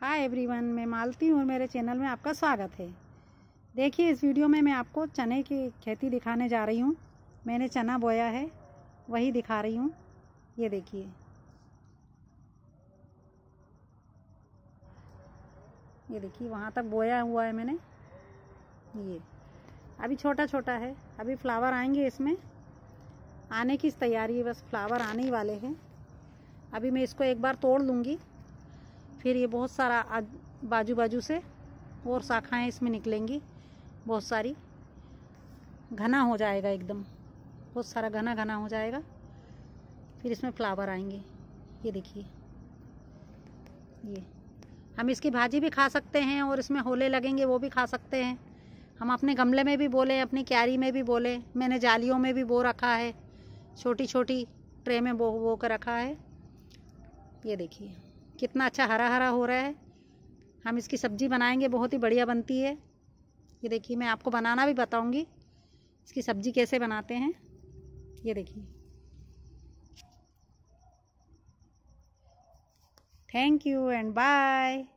hi everyone मैं मालती हूँ मेरे चैनल में आपका स्वागत है देखिए इस वीडियो में मैं आपको चने की खेती दिखाने जा रही हूँ मैंने चना बोया है वही दिखा रही हूँ ये देखिए ये देखिए वहाँ तक बोया हुआ है मैंने ये अभी छोटा छोटा है अभी फ्लावर आएंगे इसमें आने की तैयारी है बस फ्लावर आने ही वाले हैं अभी मैं इसको एक बार तोड़ लूँगी फिर ये बहुत सारा बाजू बाजू से और शाखाएँ इसमें निकलेंगी बहुत सारी घना हो जाएगा एकदम बहुत सारा घना घना हो जाएगा फिर इसमें फ्लावर आएंगे ये देखिए ये हम इसकी भाजी भी खा सकते हैं और इसमें होले लगेंगे वो भी खा सकते हैं हम अपने गमले में भी बोले अपनी क्यारी में भी बोले मैंने जालियों में भी बो रखा है छोटी छोटी ट्रे में बो बो कर रखा है ये देखिए कितना अच्छा हरा हरा हो रहा है हम इसकी सब्ज़ी बनाएंगे बहुत ही बढ़िया बनती है ये देखिए मैं आपको बनाना भी बताऊंगी इसकी सब्ज़ी कैसे बनाते हैं ये देखिए थैंक यू एंड बाय